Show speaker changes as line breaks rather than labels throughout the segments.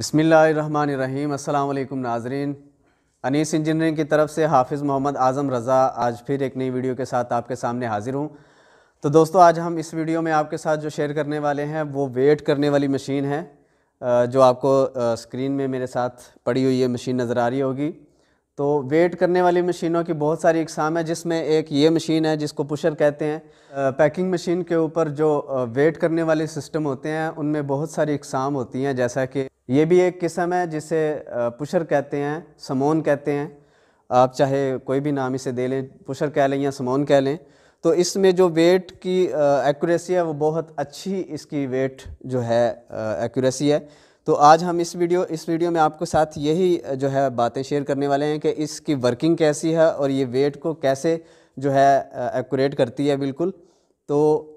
बसमीम् अल्लाम नाजरीन अनीस इंजीनियरिंग की तरफ से हाफिज़ मोहम्मद आज़म रज़ा आज फिर एक नई वीडियो के साथ आपके सामने हाज़िर हूँ तो दोस्तों आज हम इस वीडियो में आपके साथ जो शेयर करने वाले हैं वो वेट करने वाली मशीन है जो आपको स्क्रीन में मेरे साथ पड़ी हुई ये मशीन नज़र आ रही होगी तो वेट करने वाली मशीनों की बहुत सारी इकसाम है जिसमें एक ये मशीन है जिसको पुशर कहते हैं पैकिंग मशीन के ऊपर जो वेट करने वाले सिस्टम होते हैं उनमें बहुत सारी इकसाम होती हैं जैसा कि ये भी एक किस्म है जिसे पुशर कहते हैं समोन कहते हैं आप चाहे कोई भी नाम इसे दे लें पुशर कह लें या समोन कह लें तो इसमें जो वेट की एक्यूरेसी है वो बहुत अच्छी इसकी वेट जो है एक्यूरेसी है तो आज हम इस वीडियो इस वीडियो में आपको साथ यही जो है बातें शेयर करने वाले हैं कि इसकी वर्किंग कैसी है और ये वेट को कैसे जो है एक्यूरेट करती है बिल्कुल तो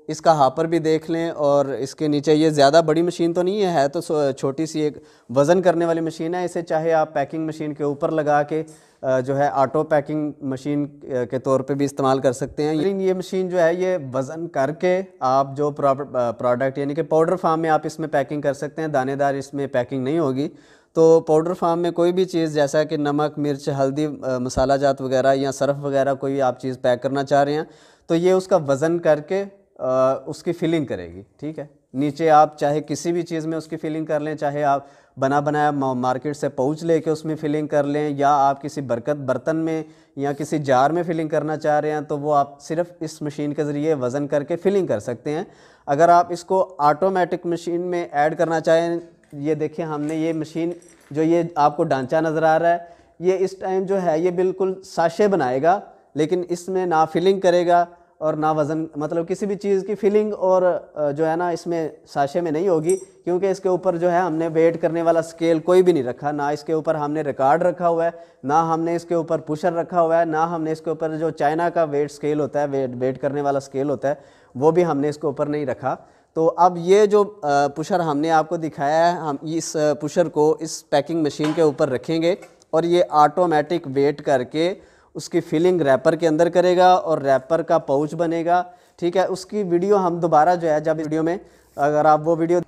इसका हापर भी देख लें और इसके नीचे ये ज़्यादा बड़ी मशीन तो नहीं है तो छोटी सी एक वज़न करने वाली मशीन है इसे चाहे आप पैकिंग मशीन के ऊपर लगा के जो है आटो पैकिंग मशीन के तौर पे भी इस्तेमाल कर सकते हैं लेकिन ये मशीन जो है ये वज़न करके आप जो प्रोडक्ट यानी कि पाउडर फार्म में आप इसमें पैकिंग कर सकते हैं दानेदार इसमें पैकिंग नहीं होगी तो पाउडर फार्म में कोई भी चीज़ जैसा कि नमक मिर्च हल्दी मसाला जात वगैरह या सरफ़ वगैरह कोई आप चीज़ पैक करना चाह रहे हैं तो ये उसका वज़न करके आ, उसकी फिलिंग करेगी ठीक है नीचे आप चाहे किसी भी चीज़ में उसकी फिलिंग कर लें चाहे आप बना बनाया मार्केट से पहुँच ले कर उसमें फिलिंग कर लें या आप किसी बरकत बर्तन में या किसी जार में फिलिंग करना चाह रहे हैं तो वो आप सिर्फ इस मशीन के ज़रिए वज़न करके फिलिंग कर सकते हैं अगर आप इसको ऑटोमेटिक मशीन में ऐड करना चाहें ये देखिए हमने ये मशीन जो ये आपको ढांचा नज़र आ रहा है ये इस टाइम जो है ये बिल्कुल साशे बनाएगा लेकिन इसमें ना फिलिंग करेगा और ना वज़न मतलब किसी भी चीज़ की फिलिंग और जो है ना इसमें साशे में नहीं होगी क्योंकि इसके ऊपर जो है हमने वेट करने वाला स्केल कोई भी नहीं रखा ना इसके ऊपर हमने रिकॉर्ड रखा हुआ है ना हमने इसके ऊपर पुशर रखा हुआ है ना हमने इसके ऊपर जो चाइना का वेट स्केल होता है वेट वेट करने वाला स्केल होता है वो भी हमने इसके ऊपर नहीं रखा तो अब ये जो पुशर हमने आपको दिखाया है हम इस पुशर को इस पैकिंग मशीन के ऊपर रखेंगे और ये ऑटोमेटिक वेट करके उसकी फिलिंग रैपर के अंदर करेगा और रैपर का पाउच बनेगा ठीक है उसकी वीडियो हम दोबारा जो है जब वीडियो में अगर आप वो वीडियो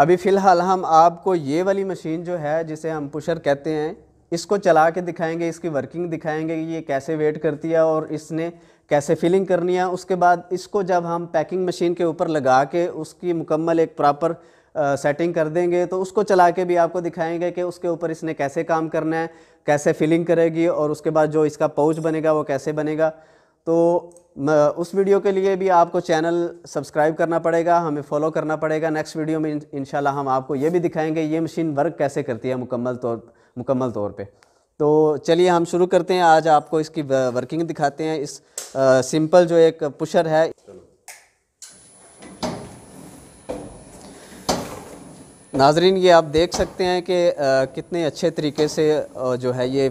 अभी फ़िलहाल हम आपको ये वाली मशीन जो है जिसे हम पुशर कहते हैं इसको चला के दिखाएंगे इसकी वर्किंग दिखाएंगे कि ये कैसे वेट करती है और इसने कैसे फिलिंग करनी है उसके बाद इसको जब हम पैकिंग मशीन के ऊपर लगा के उसकी मुकम्मल एक प्रॉपर सेटिंग कर देंगे तो उसको चला के भी आपको दिखाएंगे कि उसके ऊपर इसने कैसे काम करना है कैसे फिलिंग करेगी और उसके बाद जो इसका पाउच बनेगा वो कैसे बनेगा तो उस वीडियो के लिए भी आपको चैनल सब्सक्राइब करना पड़ेगा हमें फॉलो करना पड़ेगा नेक्स्ट वीडियो में इंशाल्लाह हम आपको ये भी दिखाएंगे ये मशीन वर्क कैसे करती है मुकम्मल तौर मुकम्मल तौर पे तो चलिए हम शुरू करते हैं आज आपको इसकी वर्किंग दिखाते हैं इस आ, सिंपल जो एक पुशर है नाजरीन ये आप देख सकते हैं कि कितने अच्छे तरीके से आ, जो है ये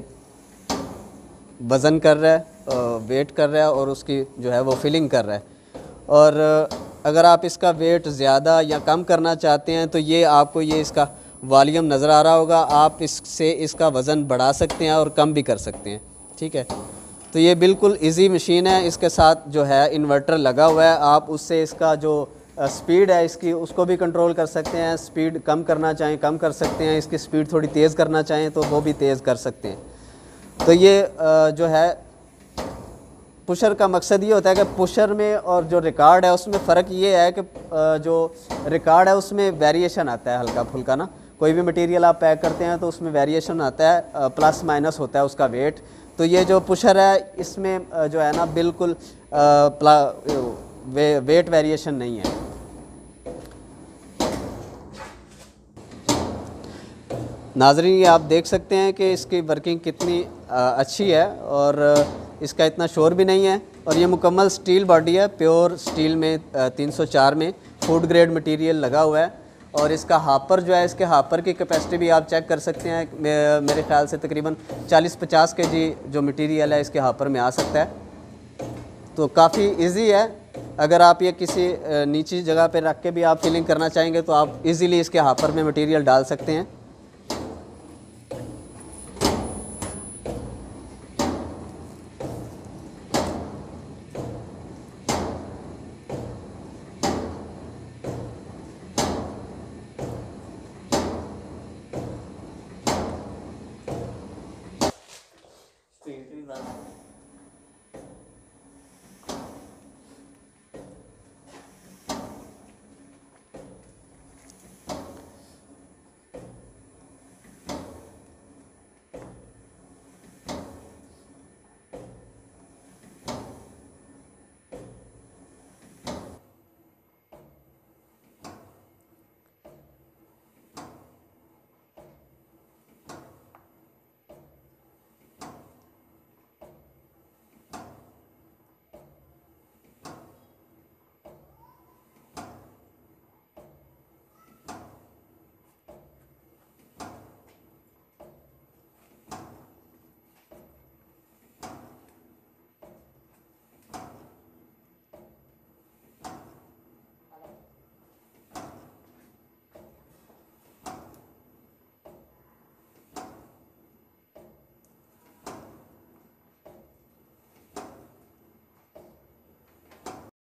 वज़न कर रहा है वेट कर रहा है और उसकी जो है वो फिलिंग कर रहा है और अगर आप इसका वेट ज़्यादा या कम करना चाहते हैं तो ये आपको ये इसका वॉलीम नज़र आ रहा होगा आप इससे इसका वज़न बढ़ा सकते हैं और कम भी कर सकते हैं ठीक है तो ये बिल्कुल इजी मशीन है इसके साथ जो है इन्वर्टर लगा हुआ है आप उससे इसका जो स्पीड है इसकी उसको भी कंट्रोल कर सकते हैं स्पीड कम करना चाहें कम कर सकते हैं इसकी स्पीड थोड़ी तेज़ करना चाहें तो वो भी तेज़ कर सकते हैं तो ये जो है पुशर का मकसद ये होता है कि पुशर में और जो रिकॉर्ड है उसमें फ़र्क ये है कि जो रिकॉर्ड है उसमें वेरिएशन आता है हल्का फुल्का ना कोई भी मटेरियल आप पैक करते हैं तो उसमें वेरिएशन आता है प्लस माइनस होता है उसका वेट तो ये जो पुशर है इसमें जो है ना बिल्कुल वे, वेट वेरिएशन नहीं है नाजरीन ये आप देख सकते हैं कि इसकी वर्किंग कितनी अच्छी है और इसका इतना शोर भी नहीं है और ये मुकम्मल स्टील बॉडी है प्योर स्टील में 304 में फूड ग्रेड मटेरियल लगा हुआ है और इसका हापर जो है इसके हापर की कैपेसिटी भी आप चेक कर सकते हैं मेरे ख्याल से तकरीबन 40-50 के जी जो मटेरियल है इसके हापर में आ सकता है तो काफ़ी इजी है अगर आप ये किसी नीची जगह पर रख के भी आप फिलिंग करना चाहेंगे तो आप ईज़िली इसके हापर में मटीरियल डाल सकते हैं